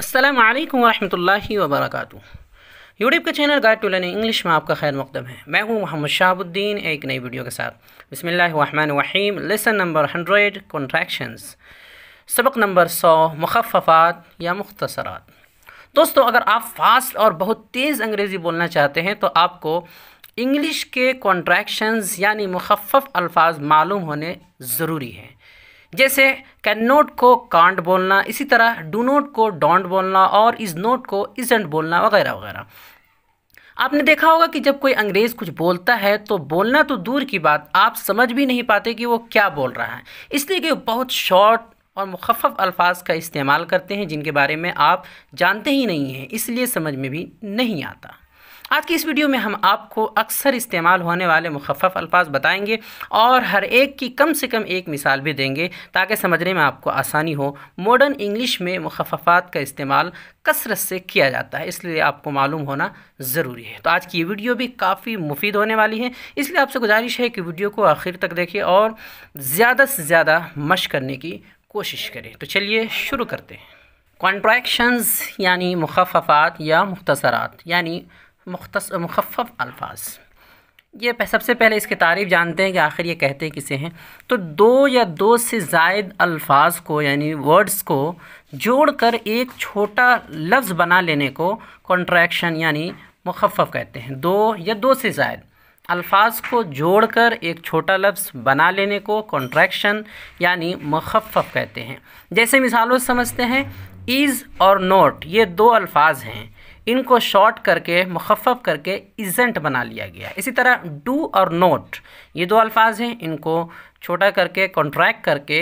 असलम वरहमल वबरक यूट्यूब का channel guide to learning English में आपका खैर मकदम है मैं हूं मोहम्मद शाहबुद्दीन एक नई वीडियो के साथ बसमीम लेसन नंबर हंड्रेड कॉन्ट्रैक्शंस सबक नंबर सौ मुखफ़ात या मुख्तसरात दोस्तों अगर आप फास्ट और बहुत तेज़ अंग्रेज़ी बोलना चाहते हैं तो आपको इंग्लिश के कॉन्ट्रैक्शंस यानी मुखफ़ अल्फाज मालूम होने ज़रूरी हैं जैसे कैन नोट को कांट बोलना इसी तरह डू नोट को डोंट बोलना और इज नोट को इजेंट बोलना वगैरह वगैरह आपने देखा होगा कि जब कोई अंग्रेज़ कुछ बोलता है तो बोलना तो दूर की बात आप समझ भी नहीं पाते कि वो क्या बोल रहा है इसलिए कि बहुत शॉर्ट और मुखफ़ अल्फाज का इस्तेमाल करते हैं जिनके बारे में आप जानते ही नहीं हैं इसलिए समझ में भी नहीं आता आज की इस वीडियो में हम आपको अक्सर इस्तेमाल होने वाले मुखफ़ अल्फाज बताएंगे और हर एक की कम से कम एक मिसाल भी देंगे ताकि समझने में आपको आसानी हो मॉडर्न इंग्लिश में मुखफ़ात का इस्तेमाल कसरत से किया जाता है इसलिए आपको मालूम होना ज़रूरी है तो आज की ये वीडियो भी काफ़ी मुफीद होने वाली है इसलिए आपसे गुजारिश है कि वीडियो को आखिर तक देखें और ज़्यादा से ज़्यादा मश करने की कोशिश करें तो चलिए शुरू करते हैं कॉन्ट्रैक्शंस यानी मुखफ़ात या मुख्तरात यानी मुख्त मुखफ़ अल्फाज ये सबसे पहले इसकी तारीफ़ जानते हैं कि आखिर ये कहते किसे हैं तो दो या दो से जायद अल्फाज को यानी वर्ड्स को जोड़कर एक छोटा लफ्ज़ बना लेने को कॉन्ट्रैक्शन यानी मुखफ़ कहते हैं दो या दो से जायद अल्फाज को जोड़कर एक छोटा लफ्ज़ बना लेने को कॉन्ट्रैक्शन यानी मुखफ़ कहते हैं जैसे मिसालों समझते हैं इज़ और नोट ये दो अल्फाज हैं इनको शॉर्ट करके मुखफ़ करके इजेंट बना लिया गया इसी तरह डू और नोट ये दो अल्फाज हैं इनको छोटा करके कॉन्ट्रैक्ट करके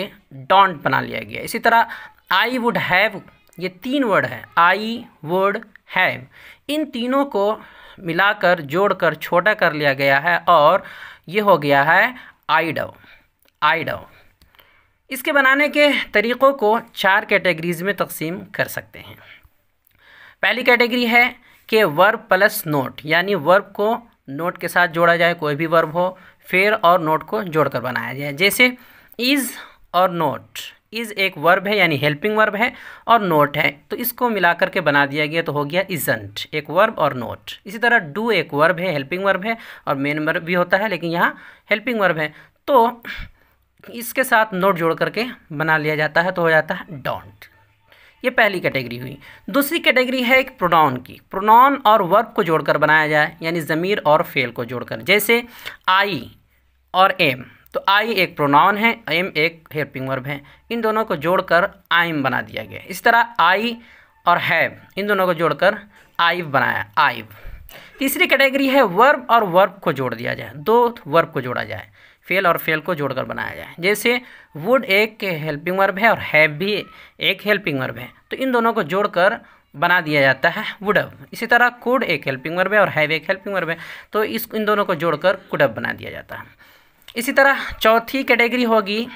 डॉन्ट बना लिया गया इसी तरह आई वुड हैव ये तीन वर्ड है आई वुड हैव इन तीनों को मिलाकर जोड़कर छोटा कर लिया गया है और ये हो गया है आई आई डव इसके बनाने के तरीक़ों को चार कैटेगरीज़ में तकसीम कर सकते हैं पहली कैटेगरी है कि वर्ब प्लस नोट यानी वर्ब को नोट के साथ जोड़ा जाए कोई भी वर्ब हो फिर और नोट को जोड़कर बनाया जाए जैसे इज़ और नोट इज़ एक वर्ब है यानी हेल्पिंग वर्ब है और नोट है तो इसको मिलाकर के बना दिया गया तो हो गया इजंट एक वर्ब और नोट इसी तरह डू एक वर्ब है हेल्पिंग वर्ब है और मेन वर्ब भी होता है लेकिन यहाँ हेल्पिंग वर्ब है तो इसके साथ नोट जोड़ करके बना लिया जाता है तो हो जाता है डोंट ये पहली कैटेगरी हुई दूसरी कैटेगरी है एक प्रोनाउन की प्रोनाउन और वर्ब को जोड़कर बनाया जाए यानी ज़मीर और फेल को जोड़कर जैसे आई और एम तो आई एक प्रोनाउन है एम एक हेल्पिंग वर्ब है इन दोनों को जोड़कर आइम बना दिया गया इस तरह आई और हैव इन दोनों को जोड़कर आइव बनाया आइव तीसरी कैटेगरी है वर्ब और वर्ब को जोड़ दिया जाए दो वर्ब को जोड़ा जाए फेल और फेल को जोड़कर बनाया जाए जैसे वुड एक हेल्पिंग वर्ब है और हैव भी एक हेल्पिंग वर्ब है तो इन दोनों को जोड़कर बना दिया जाता है वुडअप इसी तरह कुड एक हेल्पिंग वर्ब है और हैव एक हेल्पिंग वर्ब है तो इस इन दोनों को जोड़कर कुडअप बना दिया जाता है इसी तरह चौथी कैटेगरी होगी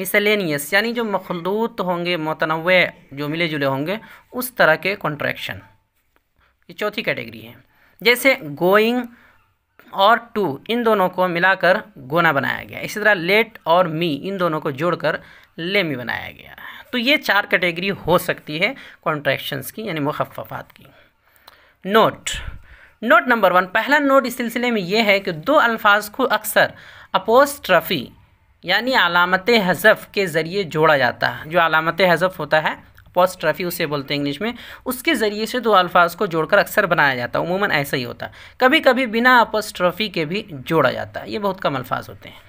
मिसलेनियस यानी जो मखलूत होंगे मतनव जो मिले जुले होंगे उस तरह के कॉन्ट्रैक्शन ये चौथी कैटेगरी है जैसे गोइंग और टू इन दोनों को मिलाकर गोना बनाया गया इसी तरह लेट और मी इन दोनों को जोड़कर लेमी बनाया गया तो ये चार कैटेगरी हो सकती है कॉन्ट्रैक्शंस की यानी मुखफ़ात की नोट नोट नंबर वन पहला नोट इस सिलसिले में यह है कि दो अल्फाज को अक्सर अपोस्ट्रफी यानी अलामत हज़फ़ के ज़रिए जोड़ा जाता है जो अलामत हज़फ़ होता है पोस्ट ट्रफी उसे बोलते हैं इंग्लिश में उसके ज़रिए से दो अल्फाज को जोड़कर अक्सर बनाया जाता है उमूमन ऐसा ही होता है कभी कभी बिना अपोस्ट रफ़ी के भी जोड़ा जाता है ये बहुत कम अल्फाज होते हैं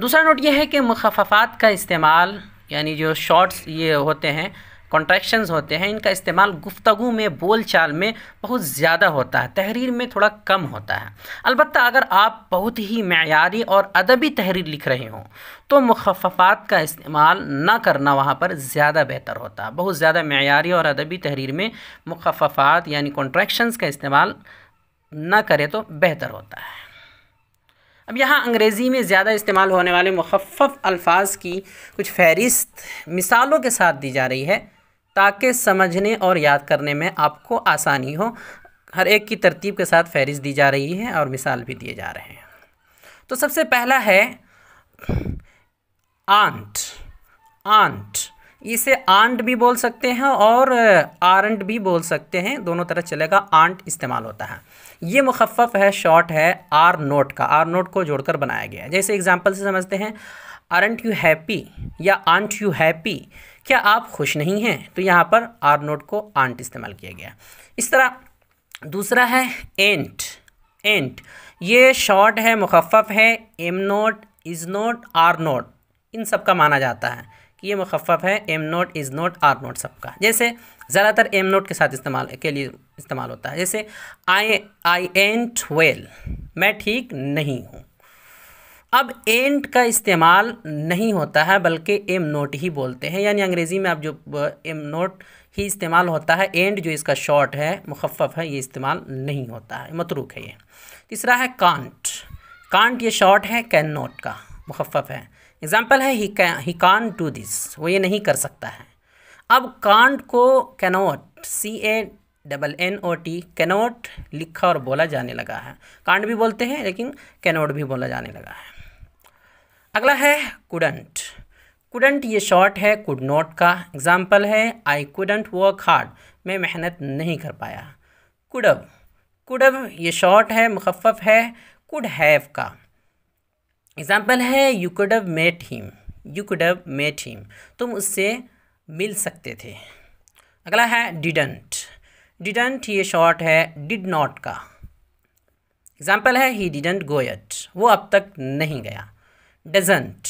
दूसरा नोट यह है कि मुखफात का इस्तेमाल यानी जो शॉर्ट्स ये होते हैं कॉन्ट्रैक्शंस होते हैं इनका इस्तेमाल गुफ्तगु में बोलचाल में बहुत ज़्यादा होता है तहरीर में थोड़ा कम होता है अलबत्त अगर आप बहुत ही मैारी और अदबी तहरीर लिख रहे हों तो मुखफ़ात का इस्तेमाल ना करना वहाँ पर ज़्यादा बेहतर होता है बहुत ज़्यादा मैारी और अदबी तहरीर में मुखफ़ात यानी कॉन्ट्रैक्शंस का इस्तेमाल ना करें तो बेहतर होता है अब यहाँ अंग्रेज़ी में ज़्यादा इस्तेमाल होने वाले मुखफ़ अल्फाज की कुछ फहरिस्त मिसालों के साथ दी जा रही है ताकि समझने और याद करने में आपको आसानी हो हर एक की तरतीब के साथ फहरिस्त दी जा रही है और मिसाल भी दिए जा रहे हैं तो सबसे पहला है आंट आंट इसे आंट भी बोल सकते हैं और आरंट भी बोल सकते हैं दोनों तरह चलेगा आंट इस्तेमाल होता है ये मुखफ़ है शॉर्ट है आर नोट का आर नोट को जोड़कर बनाया गया है जैसे एग्जाम्पल से समझते हैं आरंट यू हैप्पी या आंट यू हैप्पी क्या आप खुश नहीं हैं तो यहाँ पर आर नोट को आंट इस्तेमाल किया गया इस तरह दूसरा है एंट एंट ये शॉर्ट है मुखफ़ है am not is not are not इन सब का माना जाता है कि ये मुखफ़ है am not is not are not सब का जैसे ज़्यादातर एम नोट के साथ इस्तेमाल के लिए इस्तेमाल होता है जैसे आई आई एंट वेल मैं ठीक नहीं हूँ अब एंट का इस्तेमाल नहीं होता है बल्कि एम नोट ही बोलते हैं यानी अंग्रेज़ी में अब जो एम नोट ही इस्तेमाल होता है एंड जो इसका शॉर्ट है मुखफ़ है ये इस्तेमाल नहीं होता है मतरूक है ये तीसरा है कांट कांट ये शॉर्ट है कैन नोट का मुखफ़ है एग्ज़ाम्पल है he can he can't do this वो ये नहीं कर सकता है अब कांट को cannot C A double N O T cannot लिखा और बोला जाने लगा है कांड भी बोलते हैं लेकिन कैनोट भी बोला जाने लगा है अगला है कुडंट कुडंट ये शॉर्ट है कुड नॉट का एग्ज़ाम्पल है आई कुडंट वर्क हार्ड मैं मेहनत नहीं कर पाया कुडब कुडब ये शॉर्ट है मुखफ़ है कुड हैव का एग्ज़ाम्पल है you could've met him you could've met him तुम उससे मिल सकते थे अगला है डिडंट डिडंट ये शॉर्ट है डिड नॉट का एग्ज़ाम्पल है ही डिडंट गो वो अब तक नहीं गया डजेंट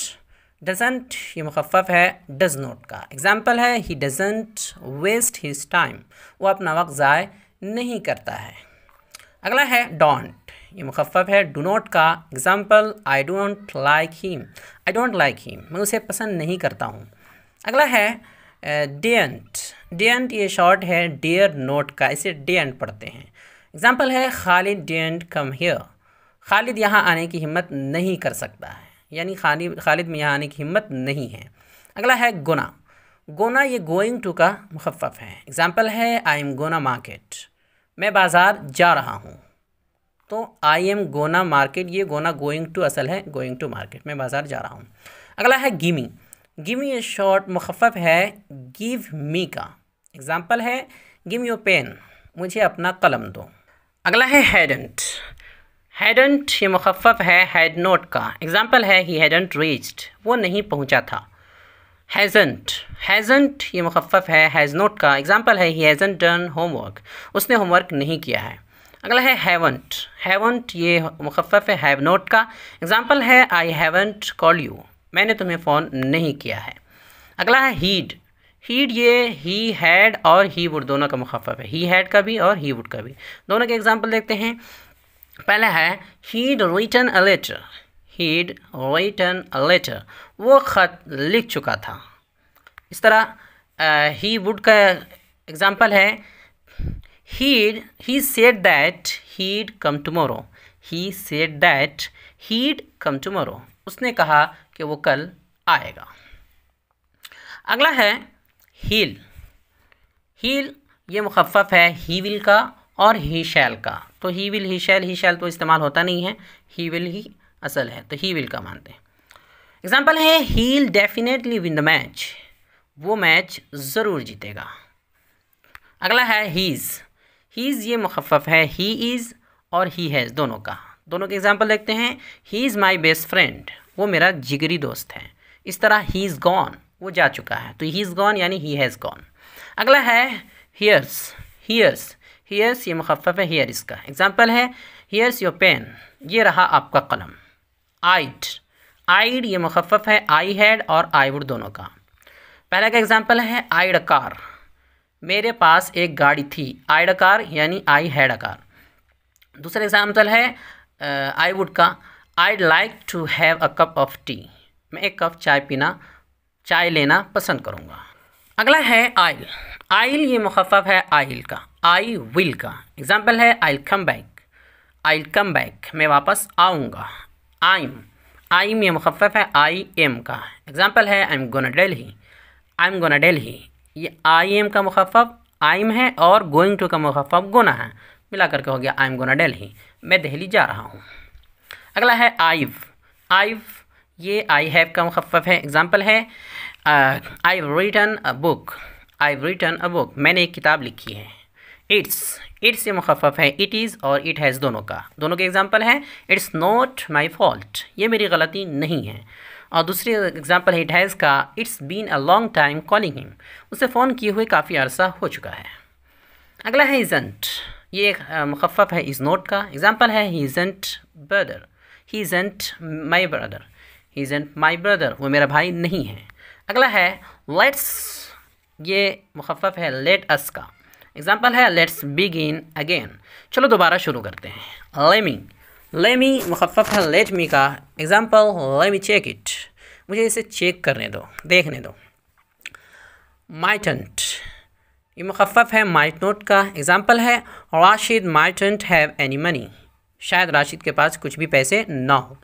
डजेंट ये मुखफ़ है डज नोट का एग्ज़ाम्पल है he doesn't waste his time वो अपना वक्त ज़ाय नहीं करता है अगला है डोंट ये मुखफ़ है डू नोट का example I don't like him I don't like him मैं उसे पसंद नहीं करता हूँ अगला है डेंट डेंट ये शॉर्ट है डेयर नोट का इसे डेंट पढ़ते हैं एग्ज़ाम्पल है Khalid daren't come here Khalid यहाँ आने की हिम्मत नहीं कर सकता है यानी खालिद खालिद में यहाँ आने की हिम्मत नहीं है अगला है गुना गोना ये गोइंग टू का मुखफ़ है एग्ज़ाम्पल है आई एम गोना मार्केट मैं बाज़ार जा रहा हूँ तो आई एम गोना मार्केट ये गोना गोइंग टू असल है गोइंग टू मार्केट मैं बाज़ार जा रहा हूँ अगला है गिमी गिमी ये शॉर्ट मुखफ़ है गिव मी का एग्ज़ाम्पल है गिम यू पेन मुझे अपना कलम दो अगला है हैडेंट हैडेंट ये मुखफ़ है हैड नोट का एग्ज़ाम्पल है ही हैडेंट रीच्ड वो नहीं पहुंचा था हैजेंट हैजेंट ये मुखफ़ है हैज़ नोट का एग्ज़ाम्पल है ही हैजेंट डन होमवर्क उसने होमवर्क नहीं किया है अगला है हैवंट हैवंट ये मुखफ़ है हैव नोट का एग्ज़ाम्पल है आई हैवंट कॉल यू मैंने तुम्हें फ़ोन नहीं किया है अगला है हीड हीड ये ही हैड और ही वुड दोनों का मुखफ़ है ही हैड का भी और ही वुड का भी दोनों के एग्ज़ाम्पल देखते हैं पहला है he'd written a letter he'd written a letter वो ख़त लिख चुका था इस तरह ही वुड का एग्ज़ाम्पल है he'd he said that he'd come tomorrow he said that he'd come tomorrow उसने कहा कि वो कल आएगा अगला है हील हील ये मुखफ़ है ही विल का और ही शैल का तो ही विल ही शैल ही शैल तो इस्तेमाल होता नहीं है ही विल ही असल है तो ही विल का मानते हैं एग्जाम्पल है he'll definitely win the match वो मैच ज़रूर जीतेगा अगला है हीज़ हीज़ ये मुखफ़ है ही इज़ और ही हैज़ दोनों का दोनों के एग्जाम्पल देखते हैं he is my best friend वो मेरा जिगरी दोस्त है इस तरह ही इज़ गॉन वो जा चुका है तो ही इज़ गॉन यानी ही हैज़ गॉन अगला है हीयर्स हीयर्स हीयर्स ये मुखफ़ है हेयर इसका एग्ज़ाम्पल है हीयर्स योर पेन ये रहा आपका कलम आइड आइड ये मुखफ़ है आई हैड और आई वुड दोनों का पहला का एग्ज़ाम्पल है आइड कार मेरे पास एक गाड़ी थी आइड कार यानी आई हैड कार दूसरा एग्ज़ाम्पल है आई वुड का I'd like to have a cup of tea मैं एक कप चाय पीना चाय लेना पसंद करूँगा अगला है आयल आइल ये मुखफ़ है आइल का आई विल का एग्जाम्पल है आई come back I come back मैं वापस आऊँगा आई एम आई एम ये मुखफ़ है आई एम का एग्ज़ाम्पल है I am gonna Delhi I am gonna Delhi ये आई एम का मुखफ़ आइम है और गोइंग टू का मुखफ़ गोना है मिला करके हो गया आई एम गोना डेल्ही मैं दिल्ली जा रहा हूँ अगला है आईव आईव ये आई हैव का मुखफ़ है एग्ज़ाम्पल है I return a book I return a book मैंने एक किताब लिखी है इट्स इट्स से मुखफ़ है इट इज़ और इट हैज़ दोनों का दोनों के एग्ज़ाम्पल हैं इट्स नॉट माई फॉल्ट ये मेरी गलती नहीं है और दूसरी एग्ज़ाम्पल है इट हैज़ का it's been a long time calling him उसे फ़ोन किए हुए काफ़ी अरसा हो चुका है अगला है इजेंट ये एक मुखफ़ है इज़ नोट का एग्ज़ाम्पल है he isn't brother he isn't my brother he isn't my brother वो मेरा भाई नहीं है अगला है लेट्स ये मुखफ़ है लेट अस का एग्जाम्पल है लेट्स बिगिन अगेन चलो दोबारा शुरू करते हैं लेमी लेमी मुखफ़ है लेट मी का एग्ज़ाम्पल लेमी चेक इट मुझे इसे चेक करने दो देखने दो माइटेंट ये मुखफ़ है माइट नोट का एग्ज़ाम्पल है Rashid mightn't have any money शायद राशिद के पास कुछ भी पैसे ना हो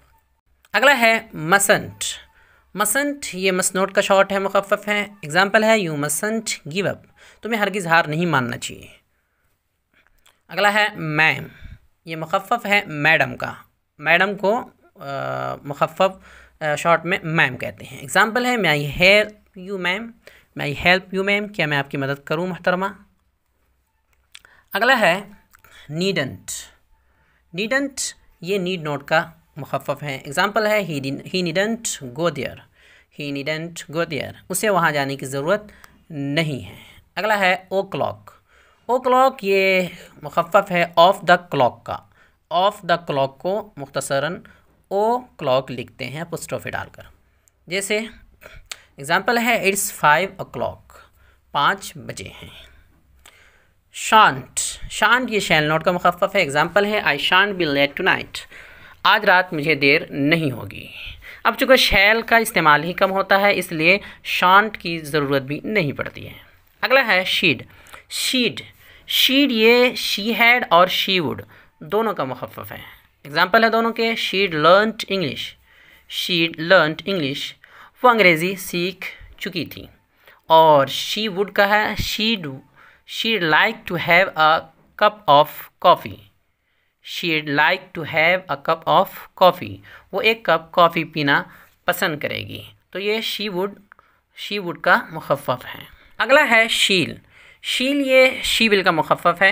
अगला है मसंट मसंट ये मसनोट का शॉर्ट है मुखफ़ है एग्ज़ाम्पल है यू मसंट गिव अप तुम्हें हरगिज़ हार नहीं मानना चाहिए अगला है मैम ये मखफ़ है मैडम का मैडम को मखफ़ शॉर्ट में मैम कहते हैं एग्ज़ाम्पल है may help you ma'am may help you ma'am क्या मैं आपकी मदद करूँ मोहतरमा अगला है नीडेंट नीडेंट ये नीड नोट का मखफ़ है एग्ज़ाम्पल है ही नीडेंट गोदियर ही नीडेंट गोदियर उसे वहाँ जाने की ज़रूरत नहीं है अगला है ओ क्लॉक ओ क्लॉक ये मुखफ़ है ऑफ़ द क्लॉक का ऑफ़ द क्लॉक को मुख्तसरा ओ क्लॉक लिखते हैं पुस्टोफे डालकर जैसे एग्ज़ाम्पल है इट्स फाइव ओ क्लॉक पाँच बजे हैं शांत शांत ये शैल नोट का मुखफ़ है एग्ज़ाम्पल है I shan't be late tonight आज रात मुझे देर नहीं होगी अब चूँकि शैल का इस्तेमाल ही कम होता है इसलिए शांत की ज़रूरत भी नहीं पड़ती है अगला है शीड शीड शीड ये शी हैड और शी वुड दोनों का मुखफ़ है एग्ज़ाम्पल है दोनों के she'd learnt English she'd learned English वो अंग्रेज़ी सीख चुकी थी और शी वुड का है she'd she'd like to have a cup of coffee she'd like to have a cup of coffee वो एक कप कॉफ़ी पीना पसंद करेगी तो ये शी वुड शी वुड का मुखफ़ है अगला है शील शील ये शीबिल का मुखफ़ है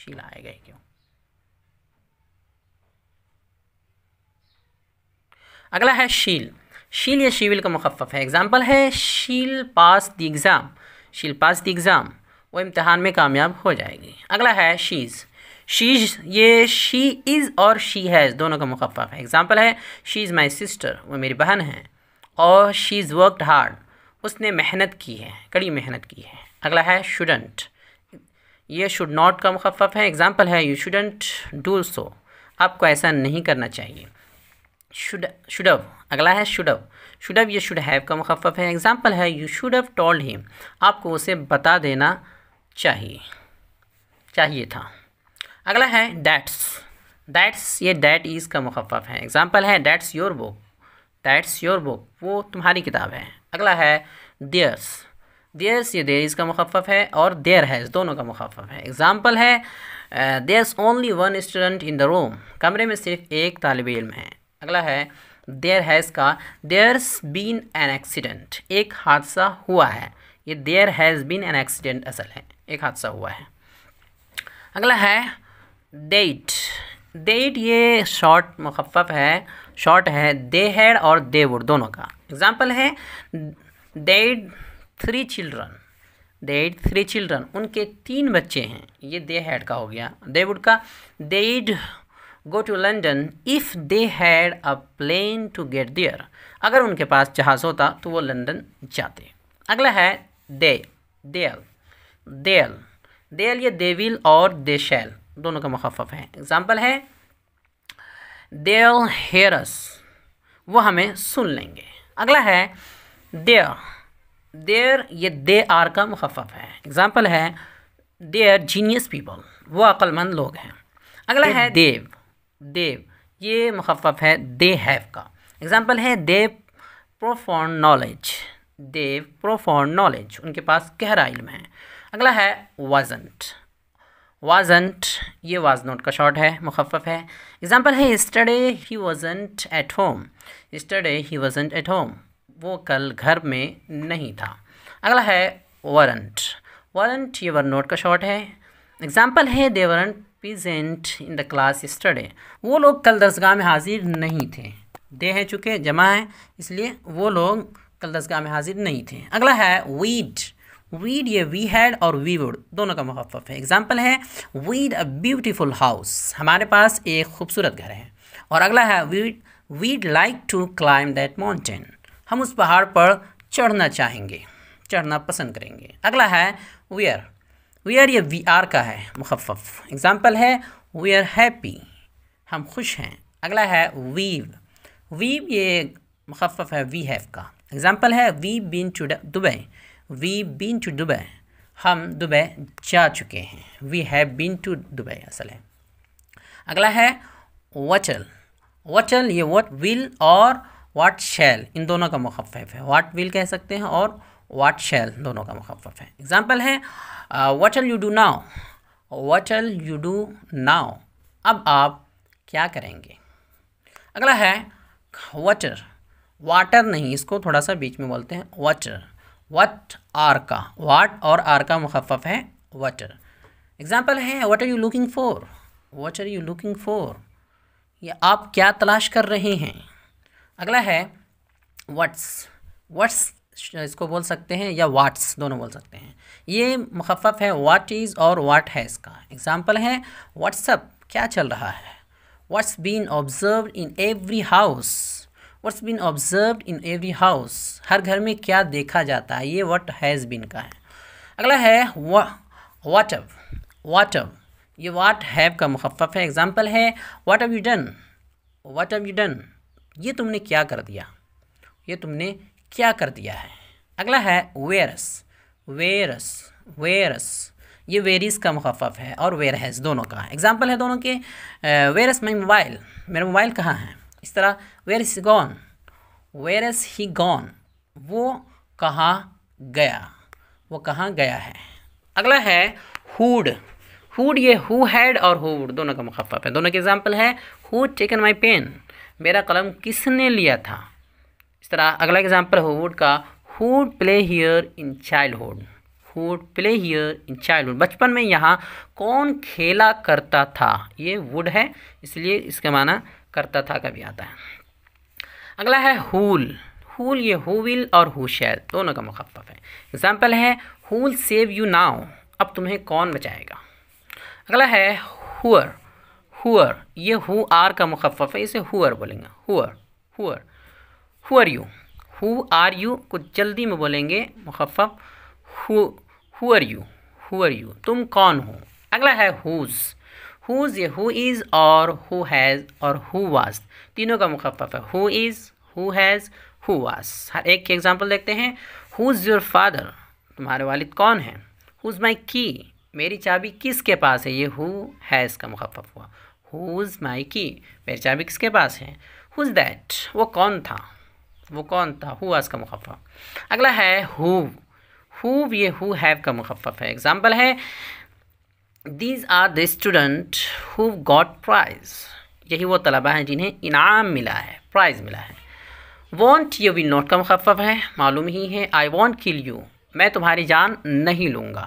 शील आएगा क्यों अगला है शील शील या शीविल का मुखफ़ है एग्ज़ाम्पल है शील पास द एग्ज़ाम शील पास द एग्ज़ाम वो इम्तहान में कामयाब हो जाएगी अगला है शीज़ शीज ये शी इज़ और शी हैज़ दोनों का मुखफ़ है एग्ज़ाम्पल है शी इज़ माई सिस्टर वो मेरी बहन है और शी इज़ वर्कड हार्ड उसने मेहनत की है कड़ी मेहनत की है अगला है शुडंट ये शुड नॉट का मुखफ़ है एग्ज़ाम्पल है यू शुडंट डू सो आपको ऐसा नहीं करना चाहिए शुड शुडव अगला है शुडव शुडव ये शुड हैव का मुखफ़ है एग्ज़ाम्पल है you should have told him आपको उसे बता देना चाहिए चाहिए था अगला है डैट्स डैट्स ये डैट इज़ का मुखफ़ है एग्ज़ाम्पल है that's your book that's your book वो तुम्हारी किताब है अगला है देयर्स देयर्स ये देरीज का मुखफ़ है और देयर हैज़ दोनों का मुखफ़ है एग्ज़ाम्पल है there's only one student in the room कमरे में सिर्फ एक तालब इल्म है अगला है देयर हैज़ का देयर्स बीन एन एक्सीडेंट एक हादसा हुआ है ये there has been an accident असल है एक हादसा हुआ है अगला है डेट डेट ये शॉर्ट मुखफ़ है शॉर्ट है दे हैड और दे वुड दोनों का एग्जाम्पल है they'd three children they'd three children उनके तीन बच्चे हैं ये दे हैड का हो गया दे वुड का they'd go to London if they had a plane to get there अगर उनके पास जहाज़ होता तो वो लंदन जाते अगला है दे देल देल देल ये देविल और देशैल दोनों का मुखफ़ है एग्ज़ाम्पल है देल हेरस वो हमें सुन लेंगे अगला है देअ देर ये दे आर का मुखफ़ है एग्ज़ाम्पल है आर जीनियस पीपल वो अक्लमंद लोग हैं अगला है देव देव ये मुखफ़ है दे हैव का एग्ज़ाम्पल है देव प्रोफॉन्ड नॉलेज देव प्रोफॉन्ड नॉलेज उनके पास गहरा इल्म है अगला है वजंट वाजंट ये वाज नोट का शॉर्ट है मुखफ़ है एग्जाम्पल है yesterday he wasn't at home yesterday he wasn't at home वो कल घर में नहीं था अगला है वारंट वारंट ये वर नोट का शॉर्ट है एग्जाम्पल है they weren't present in the class yesterday वो लोग कल दसगाह में हाजिर नहीं थे दे हैं चूँकि जमा है इसलिए वो लोग कल दसगाह में हाजिर नहीं थे अगला है वीड वीड ये वी हैड और वी वुड दोनों का मुहफ है एग्जाम्पल है वीड अ ब्यूटीफुल हाउस हमारे पास एक खूबसूरत घर है और अगला है we'd we'd like to climb that mountain हम उस पहाड़ पर चढ़ना चाहेंगे चढ़ना पसंद करेंगे अगला है वेयर वेयर ये वी आर का है मुखफ एग्ज़ाम्पल है वी आर हैप्पी हम खुश हैं अगला है वीव वीव ये मुखफ है वी हैव का एग्ज़ाम्पल है we been to Dubai we been to Dubai हम दुबई जा चुके हैं we have been to Dubai असल है अगला है वचल वचल ये वट विल और वाट शैल इन दोनों का मुखफ़ है वाट विल कह सकते हैं और वाट शैल दोनों का मुखफ़ है एग्ज़ाम्पल है what'll you do now what'll you do now अब आप क्या करेंगे अगला है वाटर वाटर नहीं इसको थोड़ा सा बीच में बोलते हैं वाटर वट आर का वाट और आर का मुखफ़ है वाटर एग्ज़ाम्पल है what are you looking for what are you looking for या आप क्या तलाश कर रहे हैं अगला है वट्स वट्स इसको बोल सकते हैं या वाट्स दोनों बोल सकते हैं ये मुखफ़ है वाट इज़ और वाट है इसका एग्ज़ाम्पल है व्हाट्सअप क्या चल रहा है what's been observe in every house what's been observe in every house हर घर में क्या देखा जाता है ये वट हैज़ बिन का है अगला है वाट अव वाट अव ये वाट हैव का मुखफ़ है एग्ज़ाम्पल है वाट अव यू डन वाट अव यू डन ये तुमने क्या कर दिया ये तुमने क्या कर दिया है अगला है वेरस वेरस वेरस ये वेरिस का मुखफ़ है और वेर हैज़ दोनों का एग्ज़ाम्पल है दोनों के वेरस माई मोबाइल मेरा मोबाइल कहाँ है इस तरह where is gone where has he gone वो कहाँ गया वो कहाँ गया है अगला है हुड हुड ये हु हैड और हुड दोनों का मुखफ़ है दोनों के एग्जाम्पल है हु टेकन माई पेन मेरा कलम किसने लिया था इस तरह अगला एग्जाम्पल है हुड का who'd play here in childhood who'd play here in childhood बचपन में यहाँ कौन खेला करता था ये वुड है इसलिए इसका माना करता था कभी आता है अगला है हुल हुल ये हु विल और हु शैल दोनों का मुखफ़ है एग्ज़ाम्पल है हुल सेव यू नाउ अब तुम्हें कौन बचाएगा अगला है हुअर हुअर ये हु आर का मुखफ़ है इसे हुअर बोलेंगे who're who're who're you who are you को जल्दी में बोलेंगे मुखफ़ हुअर यू हुअर यू तुम कौन हो अगला है हुज़ हुज़ ये हु इज़ और हु हैज़ और हु वास तीनों का मुखफ़ है who is who has who was हर एक की एग्ज़ाम्पल देखते हैं हुज़ योर फादर तुम्हारे वालिद कौन हैं हुज़ माई की मेरी चाबी किसके पास है ये हु हैज़ का मुखफ़ हुआ हुज़ माई की मेरी चाबी किसके पास है हुज़ दैट वो कौन था वो कौन था हु वाज का मुखफ़ अगला है हु हु ये हु हैव का मुखफ़ है एग्ज़ाम्पल है these are the student who got prize यही वो तलबा हैं जिन्हें इनाम मिला है प्राइज़ मिला है वॉन्ट यू विल नॉट का मखफ़ है मालूम ही है आई वॉन्ट किल यू मैं तुम्हारी जान नहीं लूँगा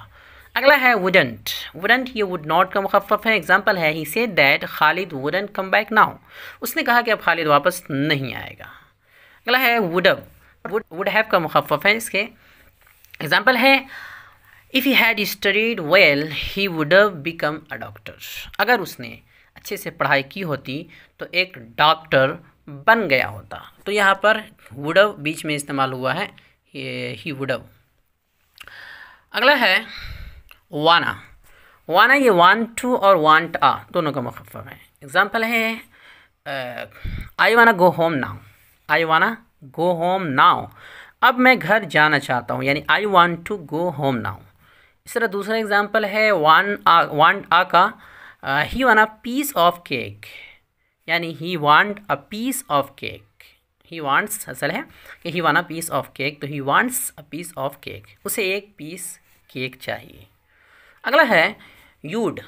अगला है वुडेंट वुडेंट ये वुड नॉट का मखफ़ है एग्जाम्पल है he said that Khalid wouldn't come back now उसने कहा कि अब खालिद वापस नहीं आएगा अगला है वुडव वुड वुड हैव का मुखफ है इसके एग्ज़ाम्पल है if you had studied well he would become a doctor अगर उसने अच्छे से पढ़ाई की होती तो एक डॉक्टर बन गया होता तो यहाँ पर वुडव बीच में इस्तेमाल हुआ है ही वुडव अगला है वाना वाना ये वान टू और वांट आ दोनों का मुखफ है एग्ज़ाम्पल है आई वाना गो होम नाउ आई वाना गो होम नाउ अब मैं घर जाना चाहता हूँ यानी I want to go home now इस तरह दूसरा एग्जाम्पल है वन आ वांट आ का he wanna piece of cake यानी he want a piece of cake he wants असल है कि he wanna piece of cake तो he wants a piece of cake उसे एक piece cake चाहिए अगला है यूड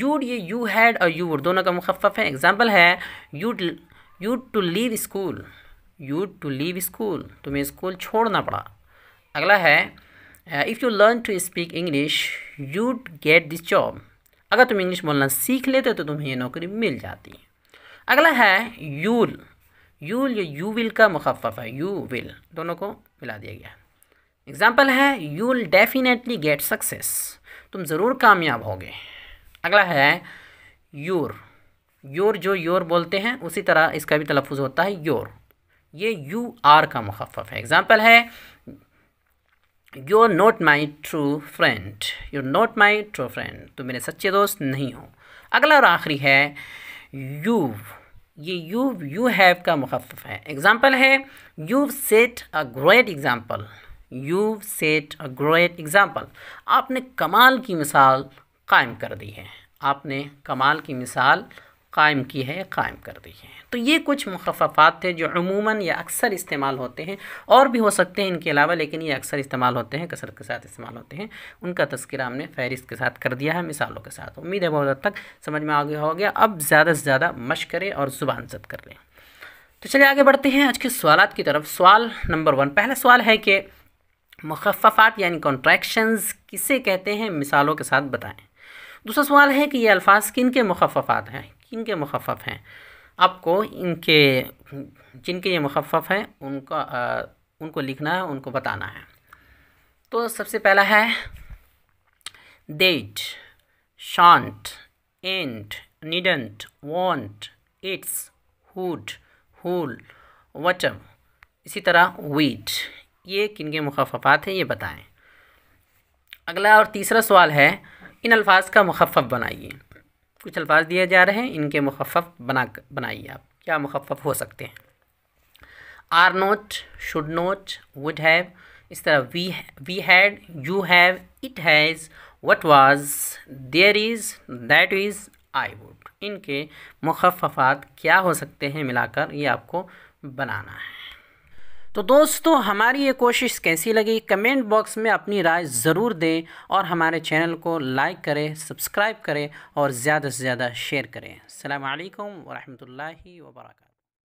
यूड ये यू हैड और यूड दोनों का मुखफ़ है एग्जाम्पल है you'd you'd to leave school you'd to leave school तुम्हें स्कूल छोड़ना पड़ा अगला है uh, if you learn to speak English, you'd get this job. अगर तुम इंग्लिश बोलना सीख लेते हो तो तुम्हें ये नौकरी मिल जाती है अगला है यूल यूल या यू विल का मुखफ़ है यू विल दोनों को मिला दिया गया एग्ज़ाम्पल है you will definitely get success तुम ज़रूर कामयाब होगे अगला है योर योर जो योर बोलते हैं उसी तरह इसका भी तलफ़ होता है योर ये यू आर का मुखफ़ है एग्ज़ाम्पल है you are not my true friend you are not my true friend तुम मेरे सच्चे दोस्त नहीं हो अगला और आखिरी है यू ये यू यू हैव का मुखफ है एग्ज़ाम्पल है you set a great example you set a great example आपने कमाल की मिसाल कायम कर दी है आपने कमाल की मिसाल कायम की है कायम कर दी है तो ये कुछ मखफफात थे जो अमूमन या अक्सर इस्तेमाल होते हैं और भी हो सकते हैं इनके अलावा लेकिन ये अक्सर इस्तेमाल होते हैं कसरत के साथ इस्तेमाल होते हैं उनका तस्करा हमने फहरिस्त के साथ कर दिया है मिसालों के साथ उम्मीद है बहुत हद तक समझ में आ गया हो गया अब ज़्यादा से ज़्यादा मश करें और ज़ुबान जद कर लें तो चलिए आगे बढ़ते हैं आज के सवाल की तरफ सवाल नंबर वन पहला सवाल है कि मखफफात यानी कॉन्ट्रैक्शंस किसे कहते हैं मिसालों के साथ बताएं दूसरा सवाल है कि ये अल्फाज किन के मुखफात हैं किन के मुखफ़ हैं आपको इनके जिनके ये मुखफ़ हैं उनका आ, उनको लिखना है उनको बताना है तो सबसे पहला है that'd shan't and needn't won't it's who'd who'll वचम इसी तरह वीट ये किन के मुखफ़ात हैं ये बताएं अगला और तीसरा सवाल है इन अल्फाज का मुखफ़ बनाइए कुछ अल्फाज दिए जा रहे हैं इनके मुखफ़ बना बनाइए आप क्या मुखफ़ हो सकते हैं are not should not would have इस तरह we we had you have it has what was there is that is I would इनके मुखफ़ात क्या हो सकते हैं मिलाकर ये आपको बनाना है तो दोस्तों हमारी ये कोशिश कैसी लगी कमेंट बॉक्स में अपनी राय ज़रूर दें और हमारे चैनल को लाइक करें सब्सक्राइब करें और ज़्यादा से ज़्यादा शेयर करें अल्लाम वरहमल वर्क